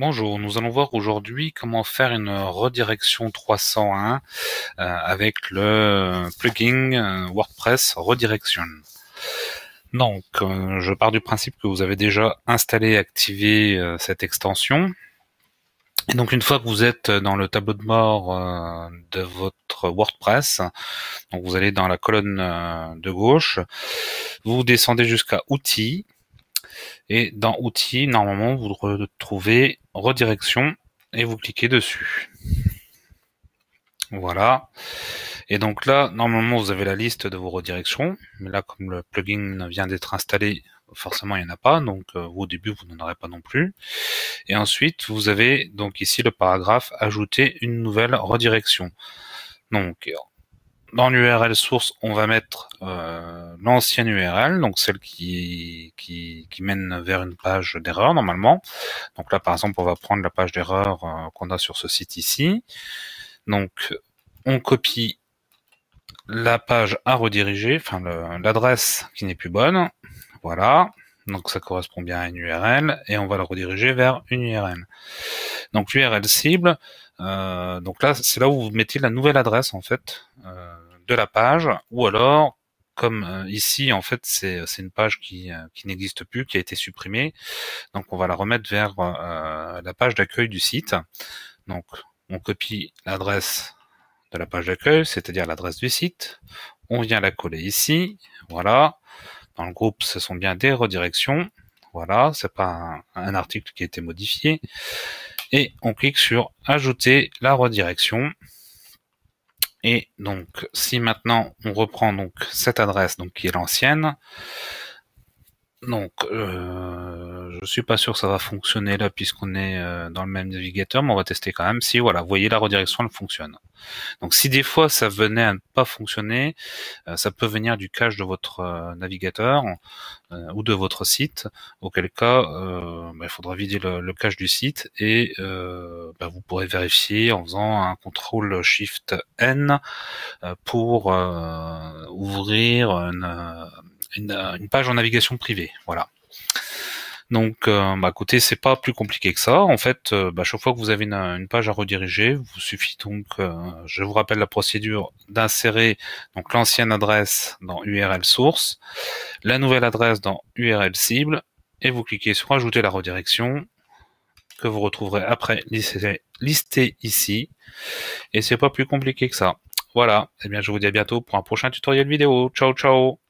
Bonjour, nous allons voir aujourd'hui comment faire une redirection 301 euh, avec le plugin euh, WordPress Redirection. Donc, euh, je pars du principe que vous avez déjà installé et activé cette extension. Et donc une fois que vous êtes dans le tableau de bord de votre WordPress, donc vous allez dans la colonne de gauche, vous descendez jusqu'à Outils, et dans Outils, normalement, vous retrouvez redirection et vous cliquez dessus. Voilà. Et donc là, normalement, vous avez la liste de vos redirections. Mais là, comme le plugin vient d'être installé, forcément, il n'y en a pas. Donc, euh, au début, vous n'en aurez pas non plus. Et ensuite, vous avez donc ici le paragraphe ajouter une nouvelle redirection. Donc, dans l'URL source, on va mettre euh, l'ancienne URL, donc celle qui, qui, mène vers une page d'erreur normalement. Donc là, par exemple, on va prendre la page d'erreur euh, qu'on a sur ce site ici. Donc, on copie la page à rediriger, enfin l'adresse qui n'est plus bonne. Voilà. Donc ça correspond bien à une URL et on va la rediriger vers une URL. Donc l'URL cible, euh, donc là c'est là où vous mettez la nouvelle adresse en fait euh, de la page, ou alors comme euh, ici en fait c'est une page qui, qui n'existe plus, qui a été supprimée, donc on va la remettre vers la page d'accueil du site. Donc on copie l'adresse de la page d'accueil, c'est-à-dire l'adresse du site. On vient la coller ici. Voilà. Dans le groupe, ce sont bien des redirections. Voilà, c'est pas un, article qui a été modifié et on clique sur ajouter la redirection. Et donc, si maintenant on reprend donc cette adresse donc qui est l'ancienne, donc euh, je suis pas sûr que ça va fonctionner là puisqu'on est euh, dans le même navigateur, mais on va tester quand même. Si voilà, vous voyez la redirection, elle fonctionne. Donc si des fois ça venait à ne pas fonctionner, euh, ça peut venir du cache de votre euh, navigateur ou de votre site, auquel cas bah, il faudra vider le, cache du site et bah, vous pourrez vérifier en faisant un contrôle Shift N pour ouvrir une, page en navigation privée. Voilà. Donc, euh, bah, écoutez, c'est pas plus compliqué que ça. En fait, euh, bah, chaque fois que vous avez une, page à rediriger, vous suffit donc, euh, je vous rappelle la procédure d'insérer donc l'ancienne adresse dans URL source, la nouvelle adresse dans URL cible, et vous cliquez sur ajouter la redirection que vous retrouverez après listée listé ici. Et c'est pas plus compliqué que ça. Voilà. Eh bien, je vous dis à bientôt pour un prochain tutoriel vidéo. Ciao, ciao.